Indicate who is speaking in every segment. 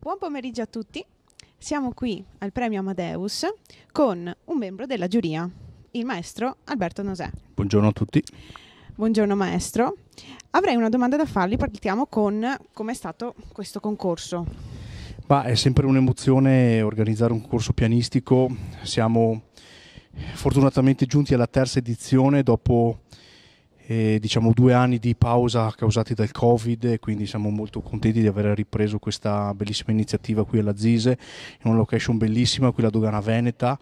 Speaker 1: Buon pomeriggio a tutti. Siamo qui al Premio Amadeus con un membro della giuria, il maestro Alberto Nosè.
Speaker 2: Buongiorno a tutti.
Speaker 1: Buongiorno maestro. Avrei una domanda da fargli, partiamo con com'è stato questo concorso.
Speaker 2: Ma è sempre un'emozione organizzare un concorso pianistico. Siamo fortunatamente giunti alla terza edizione dopo eh, diciamo due anni di pausa causati dal Covid e quindi siamo molto contenti di aver ripreso questa bellissima iniziativa qui alla Zise in una location bellissima qui la Dogana Veneta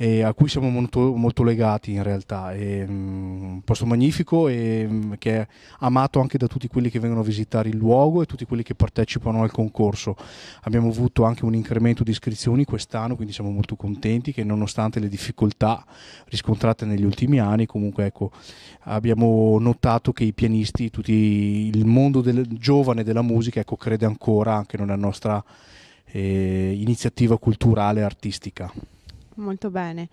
Speaker 2: eh, a cui siamo molto, molto, legati in realtà. È mm, un posto magnifico e mm, che è amato anche da tutti quelli che vengono a visitare il luogo e tutti quelli che partecipano al concorso. Abbiamo avuto anche un incremento di iscrizioni quest'anno, quindi siamo molto contenti che nonostante le difficoltà riscontrate negli ultimi anni, comunque ecco, abbiamo notato che i pianisti, tutto il mondo del giovane della musica ecco, crede ancora anche nella nostra eh, iniziativa culturale e artistica.
Speaker 1: Molto bene.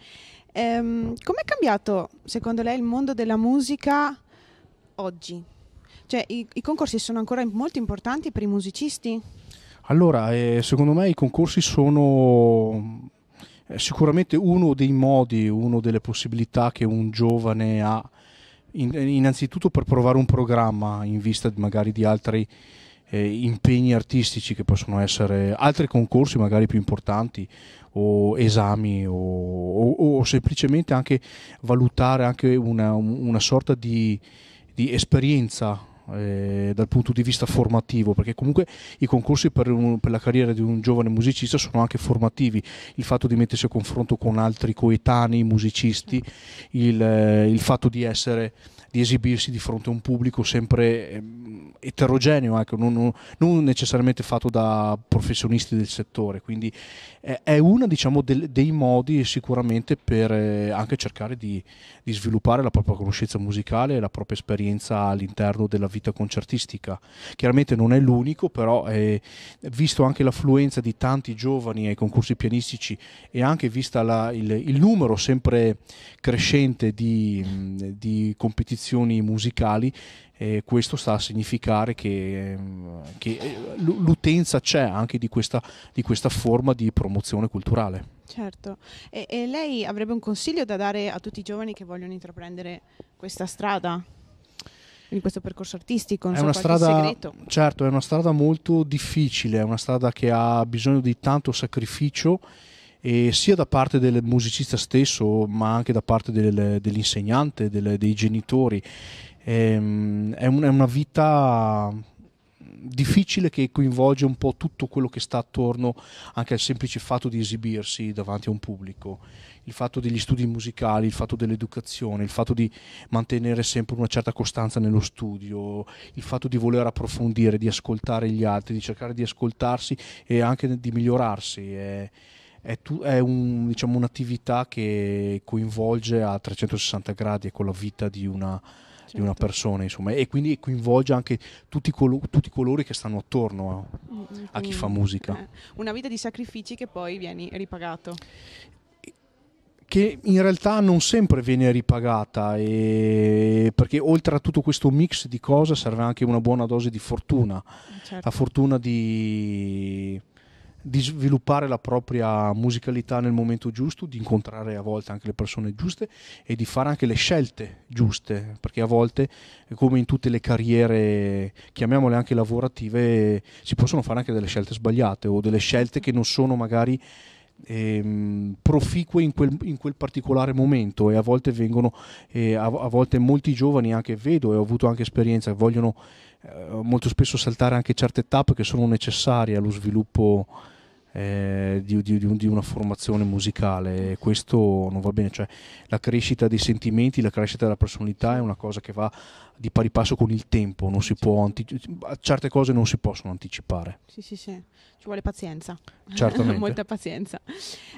Speaker 1: Ehm, Come è cambiato, secondo lei, il mondo della musica oggi? Cioè, i, i concorsi sono ancora molto importanti per i musicisti?
Speaker 2: Allora, eh, secondo me i concorsi sono eh, sicuramente uno dei modi, una delle possibilità che un giovane ha, in, innanzitutto per provare un programma in vista magari di altri eh, impegni artistici che possono essere altri concorsi magari più importanti o esami o, o, o semplicemente anche valutare anche una, una sorta di, di esperienza eh, dal punto di vista formativo, perché comunque i concorsi per, un, per, la carriera di un giovane musicista sono anche formativi, il fatto di mettersi a confronto con altri coetanei musicisti, il, eh, il fatto di essere di esibirsi di fronte a un pubblico sempre eh, eterogeneo, ecco, non, non, necessariamente fatto da professionisti del settore, quindi eh, è uno diciamo, dei modi sicuramente per eh, anche cercare di, di, sviluppare la propria conoscenza musicale e la propria esperienza all'interno della vita concertistica. Chiaramente non è l'unico, però eh, visto anche l'affluenza di tanti giovani ai concorsi pianistici e anche vista la, il, il, numero sempre crescente di, mm, di competizioni musicali, eh, questo sta a significare che, che eh, l'utenza c'è anche di questa, di questa forma di promozione culturale.
Speaker 1: Certo, e, e, lei avrebbe un consiglio da dare a tutti i giovani che vogliono intraprendere questa strada? In questo percorso artistico, non è so, una strada, segreto.
Speaker 2: Certo, è una strada molto difficile, è una strada che ha bisogno di tanto sacrificio eh, sia da parte del musicista stesso ma anche da parte del, dell'insegnante, del, dei genitori Ehm, è, una vita difficile che coinvolge un po' tutto quello che sta attorno anche al semplice fatto di esibirsi davanti a un pubblico, il fatto degli studi musicali, il fatto dell'educazione, il fatto di mantenere sempre una certa costanza nello studio, il fatto di voler approfondire, di ascoltare gli altri, di cercare di ascoltarsi e anche di migliorarsi. È, è, tu, è un, diciamo, un'attività che coinvolge a 360 gradi, è con ecco, la vita di una certo. di una certo. persona, insomma, e quindi coinvolge anche tutti, colo- tutti coloro che stanno attorno a,
Speaker 1: mm, mm, a chi fa musica. Eh. Una vita di sacrifici che poi vieni ripagato
Speaker 2: che in realtà non sempre viene ripagata perché oltre a tutto questo mix di cose serve anche una buona dose di fortuna, mm, certo. la fortuna di di sviluppare la propria musicalità nel momento giusto, di incontrare a volte anche le persone giuste e di fare anche le scelte giuste, perché a volte, come in tutte le carriere, chiamiamole anche lavorative, si possono fare anche delle scelte sbagliate o delle scelte che non sono magari ehm, proficue in quel, in quel, particolare momento e a volte vengono, eh, a, a volte molti giovani anche vedo e ho avuto anche esperienza, vogliono eh, molto spesso saltare anche certe tappe che sono necessarie allo sviluppo eh, di, di, di, una formazione musicale questo non va bene, cioè la crescita dei sentimenti, la crescita della personalità è una cosa che va di pari passo con il tempo, non si può certe cose non si possono anticipare.
Speaker 1: Sì, sì, sì, ci vuole pazienza, Certamente. molta pazienza.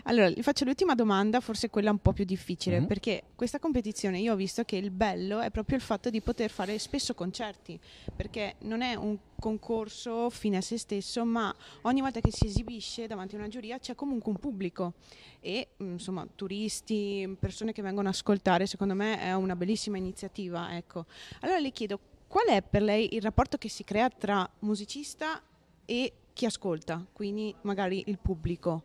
Speaker 1: Allora, gli faccio l'ultima domanda, forse quella un po' più difficile, mm-hmm. perché questa competizione io ho visto che il bello è proprio il fatto di poter fare spesso concerti, perché non è un concorso fine a se stesso, ma ogni volta che si esibisce davanti a una giuria c'è comunque un pubblico e mm, insomma turisti, persone che vengono ad ascoltare, secondo me è una bellissima iniziativa. Ecco. Allora le chiedo qual è per lei il rapporto che si crea tra musicista e chi ascolta, quindi magari il pubblico?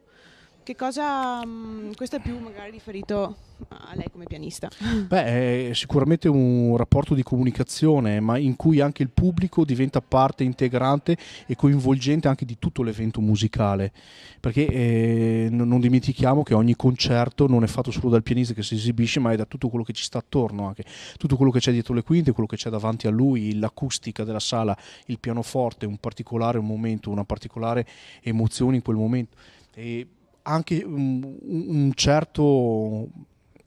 Speaker 1: Che cosa, mh, mm, questo è più magari riferito a lei come pianista?
Speaker 2: Beh, è sicuramente un rapporto di comunicazione, ma in cui anche il pubblico diventa parte integrante e coinvolgente anche di tutto l'evento musicale, perché eh, non dimentichiamo che ogni concerto non è fatto solo dal pianista che si esibisce, ma è da tutto quello che ci sta attorno anche, tutto quello che c'è dietro le quinte, quello che c'è davanti a lui, l'acustica della sala, il pianoforte, un particolare momento, una particolare emozione in quel momento. E anche un, un certo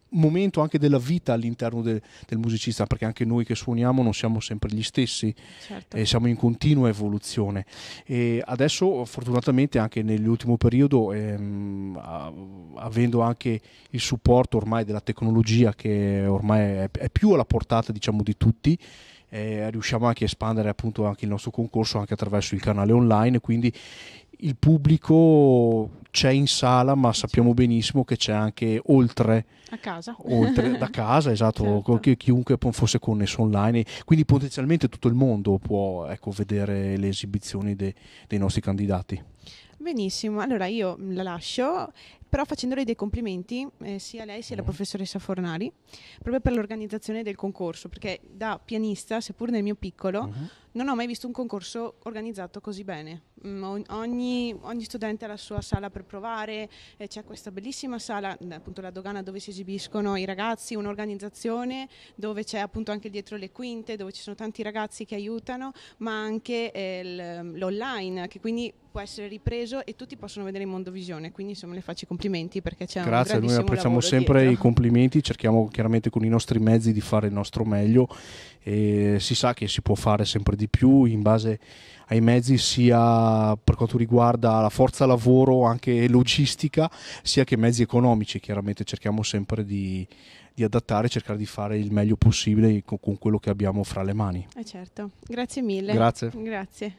Speaker 2: momento anche della vita all'interno de, del musicista, perché anche noi che suoniamo non siamo sempre gli stessi, certo. eh, siamo in continua evoluzione. E adesso fortunatamente anche nell'ultimo periodo, ehm, a, avendo anche il supporto ormai della tecnologia che ormai è, è più alla portata diciamo, di tutti, eh, riusciamo anche a espandere appunto anche il nostro concorso anche attraverso il canale online, quindi il pubblico c'è in sala, ma sappiamo benissimo che c'è anche oltre.
Speaker 1: A casa. Oltre, da
Speaker 2: casa, esatto, certo. chiunque fosse connesso online. Quindi potenzialmente tutto il mondo può ecco, vedere le esibizioni de, dei nostri candidati.
Speaker 1: Benissimo, allora io la lascio però facendole dei complimenti eh, sia lei sia la mm. professoressa Fornari proprio per l'organizzazione del concorso perché da pianista seppur nel mio piccolo uh-huh. non ho mai visto un concorso organizzato così bene mm, ogni, ogni, studente ha la sua sala per provare eh, c'è questa bellissima sala appunto la dogana dove si esibiscono i ragazzi un'organizzazione dove c'è appunto anche dietro le quinte dove ci sono tanti ragazzi che aiutano ma anche eh, l'online che quindi può essere ripreso e tutti possono vedere in mondovisione quindi insomma le faccio complimenti complimenti perché c'è Grazie, un noi apprezziamo sempre
Speaker 2: dietro. i complimenti, cerchiamo chiaramente con i nostri mezzi di fare il nostro meglio e si sa che si può fare sempre di più in base ai mezzi sia per quanto riguarda la forza lavoro anche logistica sia che mezzi economici chiaramente cerchiamo sempre di, di adattare cercare di fare il meglio possibile con, con quello che abbiamo fra le mani
Speaker 1: eh certo grazie mille grazie, grazie.